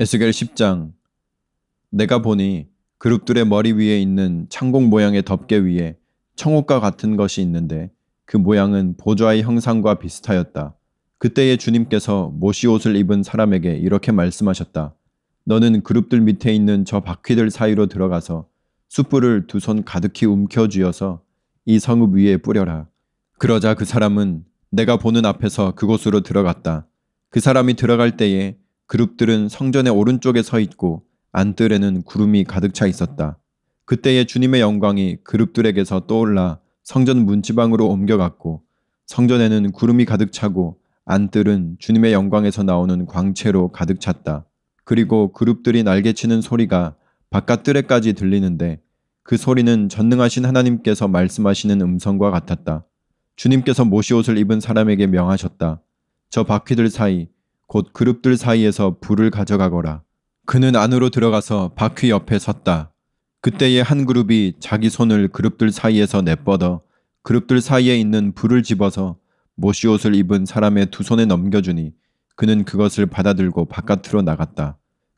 에스겔 10장 내가 보니 그룹들의 머리 위에 있는 창공 모양의 덮개 위에 청옥과 같은 것이 있는데 그 모양은 보좌의 형상과 비슷하였다. 그때에 주님께서 모시 옷을 입은 사람에게 이렇게 말씀하셨다. 너는 그룹들 밑에 있는 저 바퀴들 사이로 들어가서 숯불을 두 손 가득히 움켜쥐어서 이 성읍 위에 뿌려라. 그러자 그 사람은 내가 보는 앞에서 그곳으로 들어갔다. 그 사람이 들어갈 때에 그룹들은 성전의 오른쪽에 서 있고 안뜰에는 구름이 가득 차 있었다. 그때의 주님의 영광이 그룹들에게서 떠올라 성전 문지방으로 옮겨갔고 성전에는 구름이 가득 차고 안뜰은 주님의 영광에서 나오는 광채로 가득 찼다. 그리고 그룹들이 날개치는 소리가 바깥 뜰에까지 들리는데 그 소리는 전능하신 하나님께서 말씀하시는 음성과 같았다. 주님께서 모시옷을 입은 사람에게 명하셨다. 저 바퀴들 사이 곧 그룹들 사이에서 불을 가져가거라. 그는 안으로 들어가서 바퀴 옆에 섰다. 그때의한 그룹이 자기 손을 그룹들 사이에서 내뻗어 그룹들 사이에 있는 불을 집어서 모시 옷을 입은 사람의 두 손에 넘겨주니 그는 그것을 받아들고 바깥으로 나갔다.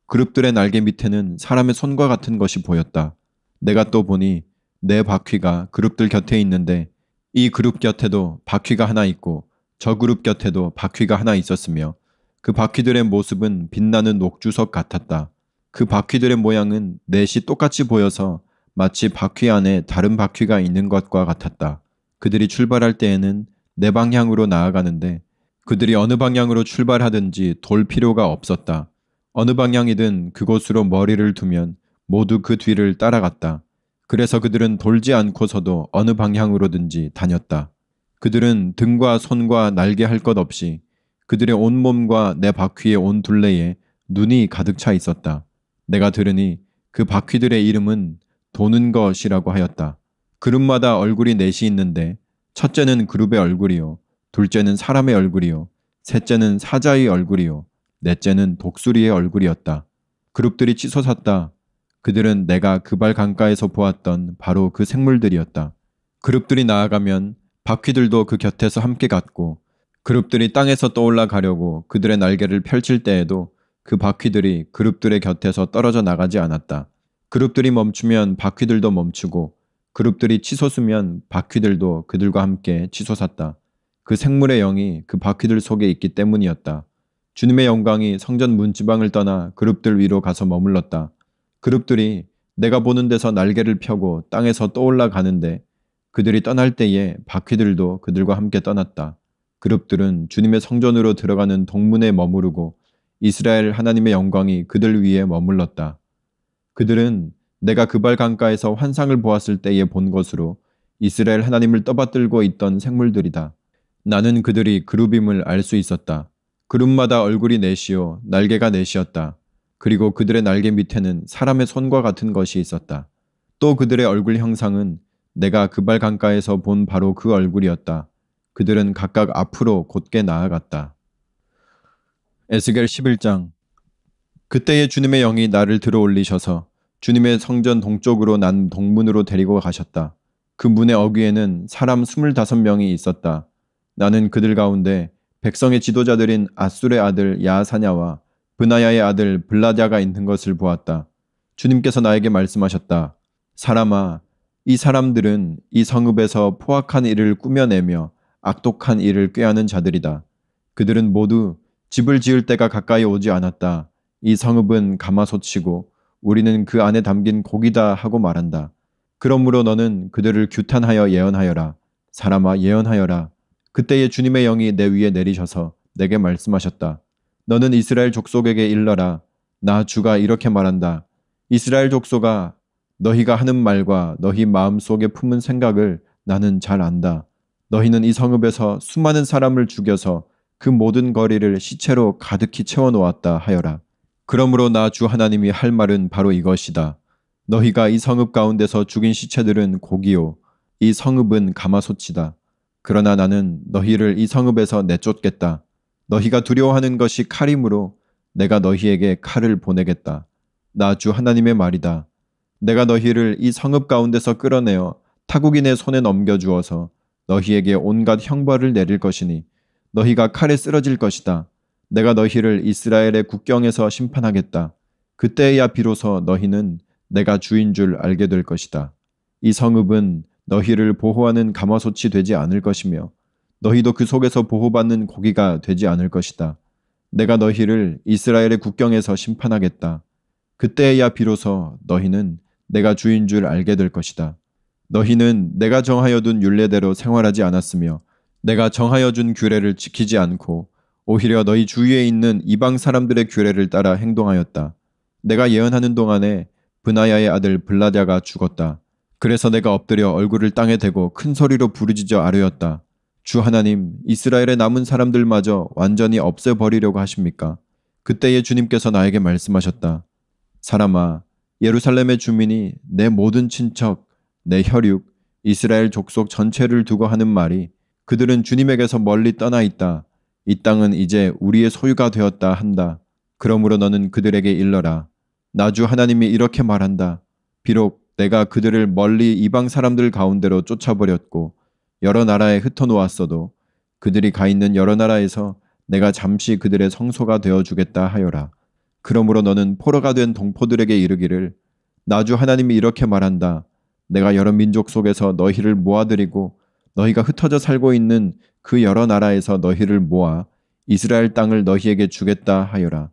그룹들의 날개 밑에는 사람의 손과 같은 것이 보였다. 내가 또 보니 내 바퀴가 그룹들 곁에 있는데 이 그룹 곁에도 바퀴가 하나 있고 저 그룹 곁에도 바퀴가 하나 있었으며 그 바퀴들의 모습은 빛나는 녹주석 같았다. 그 바퀴들의 모양은 넷이 똑같이 보여서 마치 바퀴 안에 다른 바퀴가 있는 것과 같았다. 그들이 출발할 때에는 내 네 방향으로 나아가는데 그들이 어느 방향으로 출발하든지 돌 필요가 없었다. 어느 방향이든 그곳으로 머리를 두면 모두 그 뒤를 따라갔다. 그래서 그들은 돌지 않고서도 어느 방향으로든지 다녔다. 그들은 등과 손과 날개 할 것 없이 그들의 온 몸과 내 바퀴의 온 둘레에 눈이 가득 차 있었다. 내가 들으니 그 바퀴들의 이름은 도는 것이라고 하였다. 그룹마다 얼굴이 넷이 있는데 첫째는 그룹의 얼굴이요. 둘째는 사람의 얼굴이요. 셋째는 사자의 얼굴이요. 넷째는 독수리의 얼굴이었다. 그룹들이 치솟았다. 그들은 내가 그 발 강가에서 보았던 바로 그 생물들이었다. 그룹들이 나아가면 바퀴들도 그 곁에서 함께 갔고 그룹들이 땅에서 떠올라 가려고 그들의 날개를 펼칠 때에도 그 바퀴들이 그룹들의 곁에서 떨어져 나가지 않았다. 그룹들이 멈추면 바퀴들도 멈추고 그룹들이 치솟으면 바퀴들도 그들과 함께 치솟았다. 그 생물의 영이 그 바퀴들 속에 있기 때문이었다. 주님의 영광이 성전 문지방을 떠나 그룹들 위로 가서 머물렀다. 그룹들이 내가 보는 데서 날개를 펴고 땅에서 떠올라 가는데 그들이 떠날 때에 바퀴들도 그들과 함께 떠났다. 그룹들은 주님의 성전으로 들어가는 동문에 머무르고 이스라엘 하나님의 영광이 그들 위에 머물렀다. 그들은 내가 그발 강가에서 환상을 보았을 때에 본 것으로 이스라엘 하나님을 떠받들고 있던 생물들이다. 나는 그들이 그룹임을 알 수 있었다. 그룹마다 얼굴이 넷이요 날개가 넷이었다. 그리고 그들의 날개 밑에는 사람의 손과 같은 것이 있었다. 또 그들의 얼굴 형상은 내가 그발 강가에서 본 바로 그 얼굴이었다. 그들은 각각 앞으로 곧게 나아갔다. 에스겔 11장 그때의 주님의 영이 나를 들어올리셔서 주님의 성전 동쪽으로 난 동문으로 데리고 가셨다. 그 문의 어귀에는 사람 25명이 있었다. 나는 그들 가운데 백성의 지도자들인 아술의 아들 야사냐와 브나야의 아들 블라디아가 있는 것을 보았다. 주님께서 나에게 말씀하셨다. 사람아, 이 사람들은 이 성읍에서 포악한 일을 꾸며내며 악독한 일을 꾀하는 자들이다. 그들은 모두 집을 지을 때가 가까이 오지 않았다. 이 성읍은 가마솥이고 우리는 그 안에 담긴 고기다 하고 말한다. 그러므로 너는 그들을 규탄하여 예언하여라. 사람아 예언하여라. 그때의 주님의 영이 내 위에 내리셔서 내게 말씀하셨다. 너는 이스라엘 족속에게 일러라. 나 주가 이렇게 말한다. 이스라엘 족속아 너희가 하는 말과 너희 마음속에 품은 생각을 나는 잘 안다. 너희는 이 성읍에서 수많은 사람을 죽여서 그 모든 거리를 시체로 가득히 채워놓았다 하여라. 그러므로 나 주 하나님이 할 말은 바로 이것이다. 너희가 이 성읍 가운데서 죽인 시체들은 고기요. 이 성읍은 가마솥이다. 그러나 나는 너희를 이 성읍에서 내쫓겠다. 너희가 두려워하는 것이 칼이므로 내가 너희에게 칼을 보내겠다. 나 주 하나님의 말이다. 내가 너희를 이 성읍 가운데서 끌어내어 타국인의 손에 넘겨주어서 너희에게 온갖 형벌을 내릴 것이니 너희가 칼에 쓰러질 것이다. 내가 너희를 이스라엘의 국경에서 심판하겠다. 그때야 비로소 너희는 내가 주인 줄 알게 될 것이다. 이 성읍은 너희를 보호하는 가마솥이 되지 않을 것이며 너희도 그 속에서 보호받는 고기가 되지 않을 것이다. 내가 너희를 이스라엘의 국경에서 심판하겠다. 그때야 비로소 너희는 내가 주인 줄 알게 될 것이다. 너희는 내가 정하여 둔 율례대로 생활하지 않았으며 내가 정하여 준 규례를 지키지 않고 오히려 너희 주위에 있는 이방 사람들의 규례를 따라 행동하였다. 내가 예언하는 동안에 브나야의 아들 블라디아가 죽었다. 그래서 내가 엎드려 얼굴을 땅에 대고 큰 소리로 부르짖어 아뢰었다. 주 하나님, 이스라엘의 남은 사람들마저 완전히 없애버리려고 하십니까? 그때에 주님께서 나에게 말씀하셨다. 사람아, 예루살렘의 주민이 내 모든 친척, 내 혈육, 이스라엘 족속 전체를 두고 하는 말이 그들은 주님에게서 멀리 떠나 있다. 이 땅은 이제 우리의 소유가 되었다 한다. 그러므로 너는 그들에게 일러라. 나주 하나님이 이렇게 말한다. 비록 내가 그들을 멀리 이방 사람들 가운데로 쫓아버렸고 여러 나라에 흩어놓았어도 그들이 가 있는 여러 나라에서 내가 잠시 그들의 성소가 되어주겠다 하여라. 그러므로 너는 포로가 된 동포들에게 이르기를 나주 하나님이 이렇게 말한다. 내가 여러 민족 속에서 너희를 모아들이고 너희가 흩어져 살고 있는 그 여러 나라에서 너희를 모아 이스라엘 땅을 너희에게 주겠다 하여라.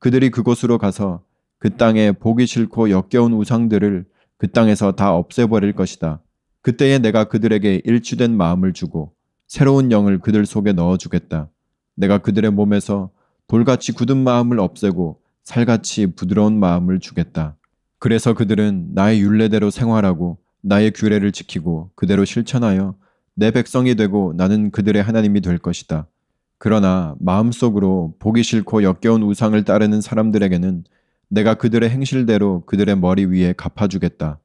그들이 그곳으로 가서 그 땅에 보기 싫고 역겨운 우상들을 그 땅에서 다 없애버릴 것이다. 그때에 내가 그들에게 일치된 마음을 주고 새로운 영을 그들 속에 넣어주겠다. 내가 그들의 몸에서 돌같이 굳은 마음을 없애고 살같이 부드러운 마음을 주겠다. 그래서 그들은 나의 윤례대로 생활하고 나의 규례를 지키고 그대로 실천하여 내 백성이 되고 나는 그들의 하나님이 될 것이다. 그러나 마음속으로 보기 싫고 역겨운 우상을 따르는 사람들에게는 내가 그들의 행실대로 그들의 머리 위에 갚아주겠다.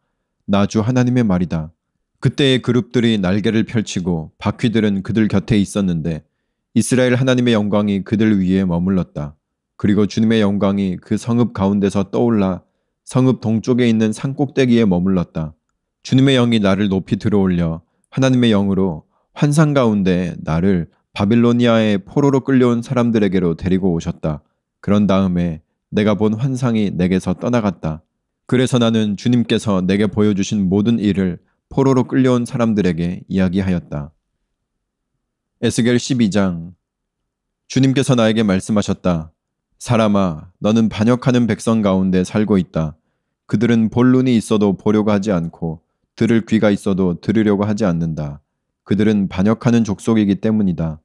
나주 하나님의 말이다. 그때의 그룹들이 날개를 펼치고 바퀴들은 그들 곁에 있었는데 이스라엘 하나님의 영광이 그들 위에 머물렀다. 그리고 주님의 영광이 그 성읍 가운데서 떠올라 성읍 동쪽에 있는 산 꼭대기에 머물렀다. 주님의 영이 나를 높이 들어올려 하나님의 영으로 환상 가운데 나를 바빌로니아의 포로로 끌려온 사람들에게로 데리고 오셨다. 그런 다음에 내가 본 환상이 내게서 떠나갔다. 그래서 나는 주님께서 내게 보여주신 모든 일을 포로로 끌려온 사람들에게 이야기하였다. 에스겔 12장 주님께서 나에게 말씀하셨다. 사람아, 너는 반역하는 백성 가운데 살고 있다. 그들은 볼 눈이 있어도 보려고 하지 않고 들을 귀가 있어도 들으려고 하지 않는다. 그들은 반역하는 족속이기 때문이다.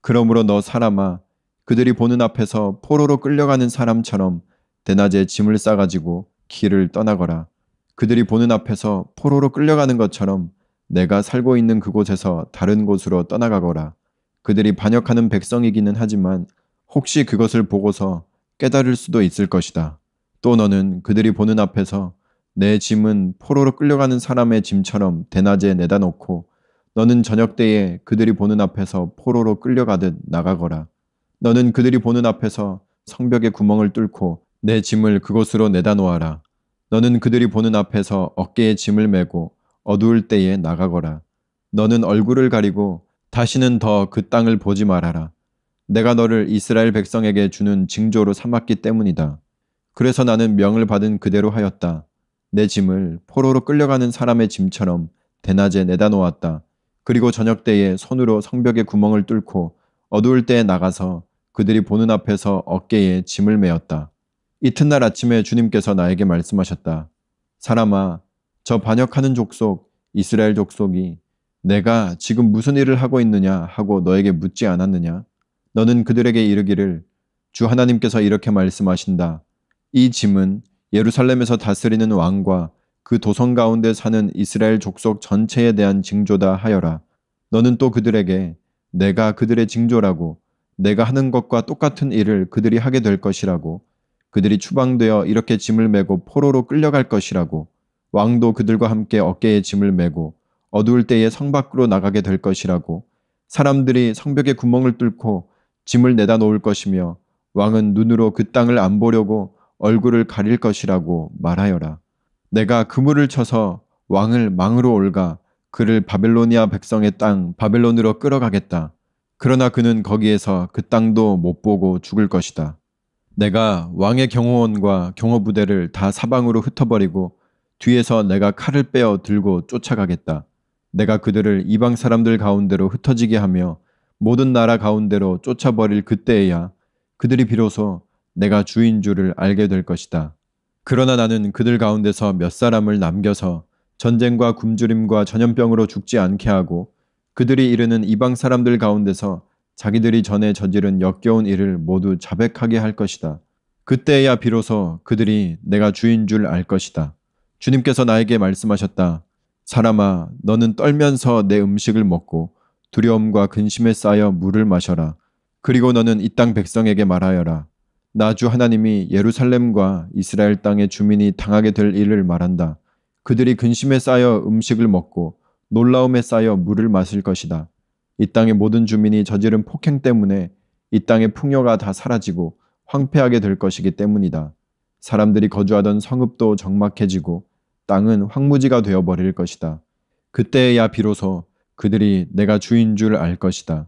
그러므로 너 사람아, 그들이 보는 앞에서 포로로 끌려가는 사람처럼 대낮에 짐을 싸가지고 길을 떠나거라. 그들이 보는 앞에서 포로로 끌려가는 것처럼 내가 살고 있는 그곳에서 다른 곳으로 떠나가거라. 그들이 반역하는 백성이기는 하지만 혹시 그것을 보고서 깨달을 수도 있을 것이다. 또 너는 그들이 보는 앞에서 내 짐은 포로로 끌려가는 사람의 짐처럼 대낮에 내다 놓고 너는 저녁 때에 그들이 보는 앞에서 포로로 끌려가듯 나가거라. 너는 그들이 보는 앞에서 성벽의 구멍을 뚫고 내 짐을 그곳으로 내다 놓아라. 너는 그들이 보는 앞에서 어깨에 짐을 메고 어두울 때에 나가거라. 너는 얼굴을 가리고 다시는 더 그 땅을 보지 말아라. 내가 너를 이스라엘 백성에게 주는 징조로 삼았기 때문이다. 그래서 나는 명을 받은 그대로 하였다. 내 짐을 포로로 끌려가는 사람의 짐처럼 대낮에 내다 놓았다. 그리고 저녁 때에 손으로 성벽의 구멍을 뚫고 어두울 때에 나가서 그들이 보는 앞에서 어깨에 짐을 메었다. 이튿날 아침에 주님께서 나에게 말씀하셨다. 사람아, 저 반역하는 족속, 이스라엘 족속이 내가 지금 무슨 일을 하고 있느냐 하고 너에게 묻지 않았느냐? 너는 그들에게 이르기를 주 하나님께서 이렇게 말씀하신다. 이 짐은 예루살렘에서 다스리는 왕과 그 도성 가운데 사는 이스라엘 족속 전체에 대한 징조다 하여라. 너는 또 그들에게 내가 그들의 징조라고 내가 하는 것과 똑같은 일을 그들이 하게 될 것이라고 그들이 추방되어 이렇게 짐을 메고 포로로 끌려갈 것이라고 왕도 그들과 함께 어깨에 짐을 메고 어두울 때에 성 밖으로 나가게 될 것이라고 사람들이 성벽의 구멍을 뚫고 짐을 내다 놓을 것이며 왕은 눈으로 그 땅을 안 보려고 얼굴을 가릴 것이라고 말하여라. 내가 그물을 쳐서 왕을 망으로 올가 그를 바벨로니아 백성의 땅 바벨론으로 끌어가겠다. 그러나 그는 거기에서 그 땅도 못 보고 죽을 것이다. 내가 왕의 경호원과 경호부대를 다 사방으로 흩어버리고 뒤에서 내가 칼을 빼어 들고 쫓아가겠다. 내가 그들을 이방 사람들 가운데로 흩어지게 하며 모든 나라 가운데로 쫓아버릴 그때에야 그들이 비로소 내가 주인 줄을 알게 될 것이다. 그러나 나는 그들 가운데서 몇 사람을 남겨서 전쟁과 굶주림과 전염병으로 죽지 않게 하고 그들이 이르는 이방 사람들 가운데서 자기들이 전에 저지른 역겨운 일을 모두 자백하게 할 것이다. 그때야 비로소 그들이 내가 주인 줄 알 것이다. 주님께서 나에게 말씀하셨다. 사람아, 너는 떨면서 내 음식을 먹고 두려움과 근심에 쌓여 물을 마셔라. 그리고 너는 이 땅 백성에게 말하여라. 나 주 하나님이 예루살렘과 이스라엘 땅의 주민이 당하게 될 일을 말한다. 그들이 근심에 쌓여 음식을 먹고 놀라움에 쌓여 물을 마실 것이다. 이 땅의 모든 주민이 저지른 폭행 때문에 이 땅의 풍요가 다 사라지고 황폐하게 될 것이기 때문이다. 사람들이 거주하던 성읍도 적막해지고 땅은 황무지가 되어 버릴 것이다. 그때야 비로소 그들이 내가 주인 줄 알 것이다.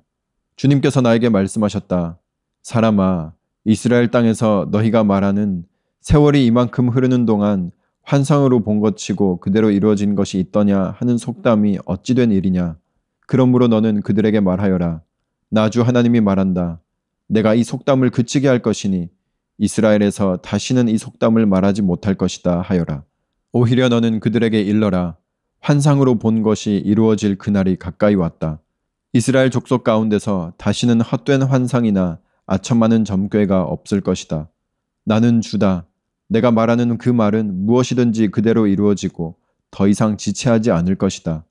주님께서 나에게 말씀하셨다. 사람아, 이스라엘 땅에서 너희가 말하는 세월이 이만큼 흐르는 동안 환상으로 본 것치고 그대로 이루어진 것이 있더냐 하는 속담이 어찌 된 일이냐. 그러므로 너는 그들에게 말하여라. 나주 하나님이 말한다. 내가 이 속담을 그치게 할 것이니 이스라엘에서 다시는 이 속담을 말하지 못할 것이다 하여라. 오히려 너는 그들에게 일러라. 환상으로 본 것이 이루어질 그날이 가까이 왔다. 이스라엘 족속 가운데서 다시는 헛된 환상이나 아첨하는 점괘가 없을 것이다. 나는 주다. 내가 말하는 그 말은 무엇이든지 그대로 이루어지고 더 이상 지체하지 않을 것이다.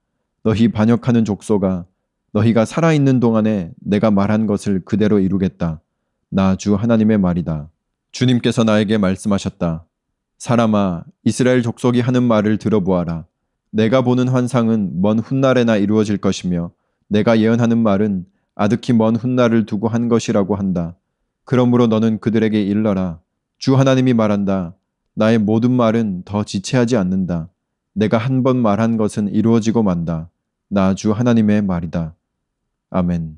너희 반역하는 족소가 너희가 살아있는 동안에 내가 말한 것을 그대로 이루겠다. 나 주 하나님의 말이다. 주님께서 나에게 말씀하셨다. 사람아, 이스라엘 족속이 하는 말을 들어보아라. 내가 보는 환상은 먼 훗날에나 이루어질 것이며 내가 예언하는 말은 아득히 먼 훗날을 두고 한 것이라고 한다. 그러므로 너는 그들에게 일러라. 주 하나님이 말한다. 나의 모든 말은 더 지체하지 않는다. 내가 한 번 말한 것은 이루어지고 만다. 나 주 하나님의 말이다. 아멘.